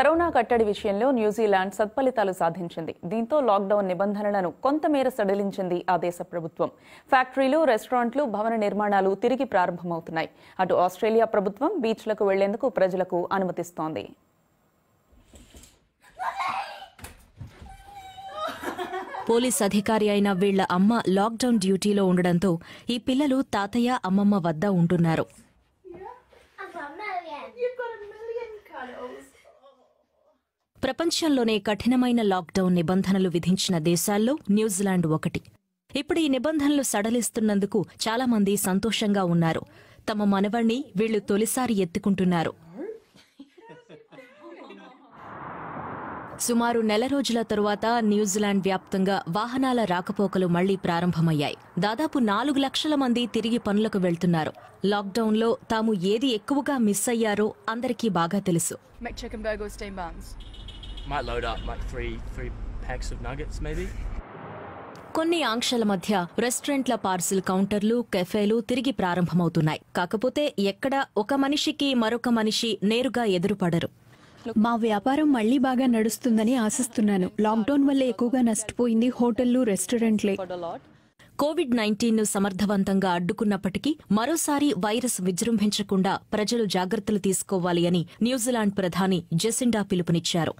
Corona కట్టడి విషయంలో New Zealand సత్ఫలితాలు సాధించింది దీంతో లాక్డౌన్ నిబంధనలను కొంతమేర సడలించింది ఆ దేశ ప్రభుత్వం ఫ్యాక్టరీలు రెస్టారెంట్లు భవన నిర్మాణాలు తిరిగి ప్రారంభమవుతున్నాయి అటు ఆస్ట్రేలియా ప్రభుత్వం బీచ్లకు వెళ్లేందుకు ప్రజలకు అనుమతిస్తోంది పోలీస్ అధికారి అయిన వీళ్ల అమ్మ లాక్డౌన్ డ్యూటీలో ఉండడంతో ఈ పిల్లలు తాతయ్య అమ్మమ్మ వద్ద ఉంటున్నారు ప్రపంచంలోనే కఠినమైన లాక్డౌన్ నిబంధనలు విధించిన దేశాల్లో న్యూజిలాండ్ ఒకటి ఇప్పుడు ఈ నిబంధనలు సడలిస్తున్నందుకు చాలామంది సంతోషంగా ఉన్నారు తమ మనవణ్ణి వీళ్లు తొలిసారి ఎత్తుకుంటున్నారు సుమారు నెల రోజుల తరువాత న్యూజిలాండ్ వ్యాప్తంగా వాహనాల రాకపోకలు మళ్లీ ప్రారంభమయ్యాయి దాదాపు నాలుగు లక్షల మంది తిరిగి పనులకు వెళ్తున్నారు లాక్డౌన్లో తాము ఏది ఎక్కువగా మిస్ అయ్యారో అందరికీ బాగా తెలుసు Might load up like three three packs of nuggets maybe. కొన్ని ఆంక్షల మధ్య రెస్టారెంట్ల పార్సిల్ కౌంటర్లు కెఫేలు తిరిగి ప్రారంభమవుతున్నాయి కాకపోతే ఎక్కడ ఒక మనిషికి మరొక మనిషి నేరుగా ఎదురుపడరు మా వ్యాపారం మళ్ళీ బాగా నడుస్తుందని ఆశిస్తున్నాను లాక్డౌన్ వల్ల ఎక్కువగా నష్టపోయింది హోటళ్లు రెస్టారెంట్లే కోవిడ్ నైన్టీన్ను సమర్థవంతంగా అడ్డుకున్నప్పటికీ మరోసారి వైరస్ విజృంభించకుండా ప్రజలు జాగ్రత్తలు తీసుకోవాలి అని న్యూజిలాండ్ ప్రధాని జెసిండా పిలుపునిచ్చారు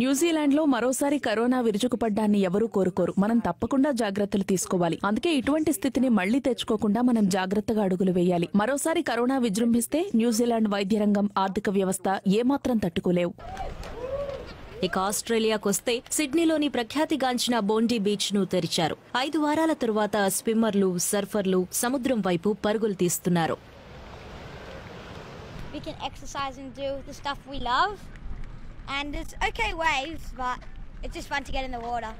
న్యూజిలాండ్లో మరోసారి కరోనా విరుచుకుపడ్డాన్ని ఎవరూ కోరుకోరు మనం తప్పకుండా జాగ్రత్తలు తీసుకోవాలి అందుకే ఇటువంటి స్థితిని మళ్లీ తెచ్చుకోకుండా మనం జాగ్రత్తగా అడుగులు వేయాలి మరోసారి కరోనా విజృంభిస్తే న్యూజిలాండ్ వైద్య రంగం ఆర్థిక వ్యవస్థ ఏమాత్రం తట్టుకోలేవు ఇక ఆస్ట్రేలియాకొస్తే సిడ్నీలోని ప్రఖ్యాతిగాంచిన బోండీ బీచ్ ను తెరిచారు ఐదు వారాల తరువాత స్విమ్మర్లు సర్ఫర్లు సముద్రం వైపు పరుగులు తీస్తున్నారు We can exercise and do the stuff we love. and it's okay waves, but it's just fun to get in the water.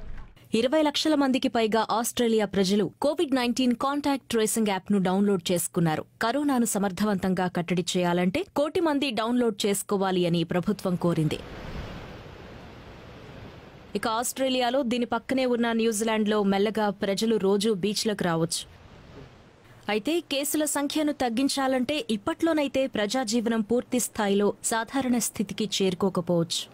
ఇరవై లక్షల మందికి పైగా ఆస్ట్రేలియా ప్రజలు Covid nineteen contact tracing app ను డౌన్లోడ్ చేసుకున్నారు కరోనాను సమర్థవంతంగా కట్టడి చేయాలంటే కోటి మంది డౌన్లోడ్ చేసుకోవాలి అని ప్రభుత్వం కోరింది ఇక ఆస్ట్రేలియాలో దీని పక్కనే ఉన్న న్యూజిలాండ్లో మెల్లగా ప్రజలు రోజూ బీచ్లకు రావచ్చు అయితే కేసుల సంఖ్యను తగ్గించాలంటే ఇప్పట్లోనైతే ప్రజాజీవనం పూర్తి స్థాయిలో సాధారణ స్థితికి చేరుకోకపోవచ్చు